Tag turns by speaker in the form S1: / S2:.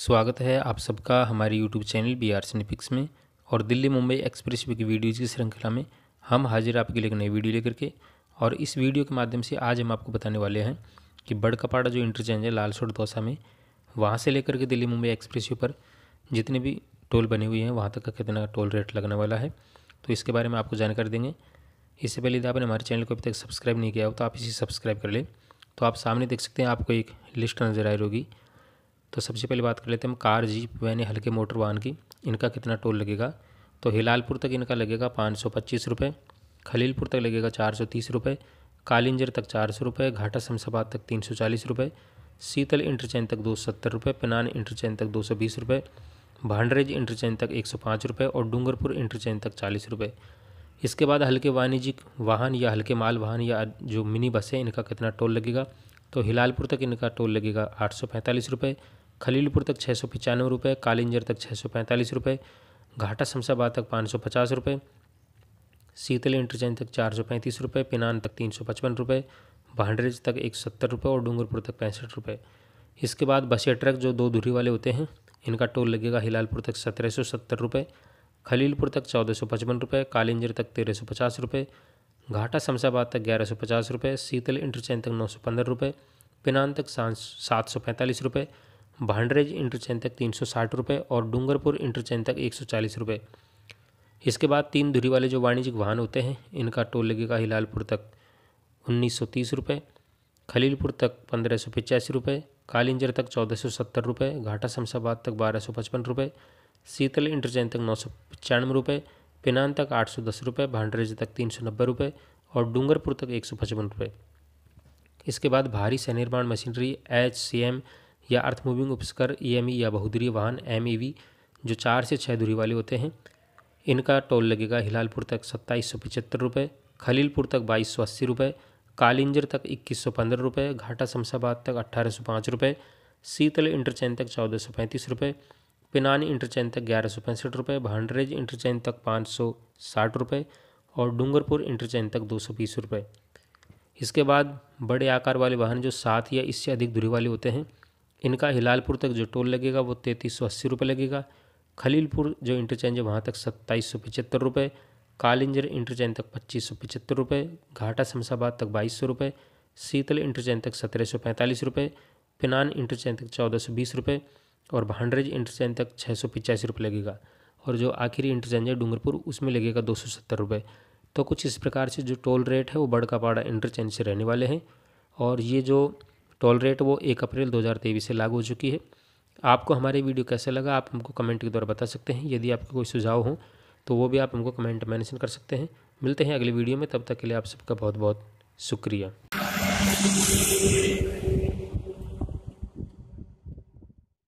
S1: स्वागत है आप सबका हमारे YouTube channel B R Cinefix में और दिल्ली मुंबई एक्सप्रेस वे की वीडियोज़ की श्रृंखला में हम हाजिर आपके लिए एक नई वीडियो लेकर के और इस वीडियो के माध्यम से आज हम आपको बताने वाले हैं कि बड़कपाड़ा जो इंटरचेंज है लालसोट दौसा में वहाँ से लेकर के दिल्ली मुंबई एक्सप्रेस वे पर जितने भी टोल बने हुए हैं वहाँ तक का कितना टोल रेट लगने वाला है तो इसके बारे में आपको जानकारी देंगे इससे पहले यदि आपने हमारे चैनल को अभी तक सब्सक्राइब नहीं किया हो तो आप इसे सब्सक्राइब कर लें तो आप सामने देख सकते हैं आपको एक लिस्ट नज़र आई होगी तो सबसे पहले बात कर लेते हैं हम कार जीप वैन हल्के मोटर वाहन की इनका कितना टोल लगेगा तो हिलालपुर तक इनका लगेगा पाँच सौ पच्चीस रुपये खलीलपुर तक लगेगा चार सौ तीस रुपये कालिंजर तक चार सौ रुपये घाटा शमशाबाद तक तीन सौ चालीस रुपये शीतल इंटरचेंज तक दो सौ सत्तर रुपये पिनान इंटरचेंज तक दो सौ बीस रुपये भांडरेज इंटरचेंज तक एक सौ पाँच रुपये और डूंगरपुर इंटरचेंज तक चालीस रुपये इसके बाद हल्के वाणिज्यिक वाहन या हल्के माल वाहन या जो मिनी बस है इनका कितना टोल लगेगा तो हिलालपुर तक इनका टोल लगेगा आठ सौ पैंतालीस रुपये खलीलपुर तक छः सौ पचानवे रुपये कालिंजर तक छः सौ पैंतालीस रुपये घाटा शमशाबाद तक पाँच सौ पचास रुपये शीतल इंटरचेंज तक चार सौ पैंतीस रुपये पिनान तक तीन सौ पचपन रुपये भांडरेज तक एक सौ सत्तर रुपये और डूंगरपुर तक पैंसठ रुपये इसके बाद बस या ट्रक जो दो धुरी वाले होते हैं इनका टोल लगेगा हिलालपुर तक सत्रह सौ सत्तर रुपये खलीलपुर तक चौदह सौ पचपन रुपये कालिंजर तक तेरह सौ पचास रुपये घाटा शमशाबाद तक ग्यारह सौ पचास रुपये शीतल इंटरचेंज तक नौ सौ पंद्रह रुपये पिनान तक सात सौ पैंतालीस रुपये भांडरेज इंटरचेंज तक तीन सौ साठ रुपये और डूंगरपुर इंटरचेंज तक एक सौ चालीस रुपये इसके बाद तीन धुरी वाले जो वाणिज्यिक वाहन होते हैं इनका टोल लगेगा हिलालपुर तक उन्नीस सौ तीस रुपये खलीलपुर तक पंद्रह सौ पिचासी रुपये कालिंजर तक चौदह सौ सत्तर रुपये घाटा शमशाबाद तक बारह सौ पचपन रुपये शीतल इंटरचेंज तक नौ सौ पचानवे रुपये पिनान तक आठ सौ दस रुपये भांडरेज तक तीन सौ नब्बे रुपये और डूंगरपुर तक एक सौ पचपन रुपये इसके बाद भारी निर्माण मशीनरी एच सी एम या अर्थ मूविंग उपस्कर ई e e या बहुधुरी वाहन एम e जो चार से छः दूरी वाले होते हैं इनका टोल लगेगा हिलालपुर तक सत्ताईस सौ पचहत्तर रुपये खलीलपुर तक बाईस सौ अस्सी रुपये कालिंजर तक इक्कीस सौ पंद्रह रुपये घाटा शमशाबाद तक अट्ठारह सौ पाँच रुपये शीतल इंटरचैन तक चौदह सौ पैंतीस रुपये पिनानी इंटरचैन तक ग्यारह सौ पैंसठ रुपये भांडरेज इंटरचैन तक पाँच सौ साठ रुपये और डूंगरपुर इंटरचैन तक दो सौ बीस रुपये इसके बाद बड़े आकार वाले वाहन जो सात या इससे अधिक दूरी वाले होते हैं इनका हिलालपुर तक जो टोल लगेगा वो तैंतीस सौ अस्सी रुपये लगेगा खलीलपुर जो इंटरचेंज है वहाँ तक सत्ताईस सौ पचहत्तर रुपये कालिंजर इंटरचेंज तक पच्चीस सौ पचहत्तर रुपये घाटा शमशाबाद तक बाईस सौ रुपये शीतल इंटरचेंज तक सत्रह सौ पैंतालीस रुपये पिनान इंटरचेंज तक चौदह सौ बीस रुपये और भांडरेज इंटरचेंज तक छः सौ पचासी रुपये लगेगा और जो आखिरी इंटरचेंज है डूंगरपुर उसमें लगेगा दो सौ सत्तर रुपये तो कुछ इस प्रकार से जो टोल रेट है वो बड़कापाड़ा इंटरचेंज से रहने वाले हैं और ये जो टोल रेट वो एक अप्रैल 2023 से लागू हो चुकी है आपको हमारे वीडियो कैसे लगा आप हमको कमेंट के द्वारा बता सकते हैं यदि आपके कोई सुझाव हो तो वो भी आप हमको कमेंट मैंशन कर सकते हैं मिलते हैं अगले वीडियो में तब तक के लिए आप सबका बहुत बहुत शुक्रिया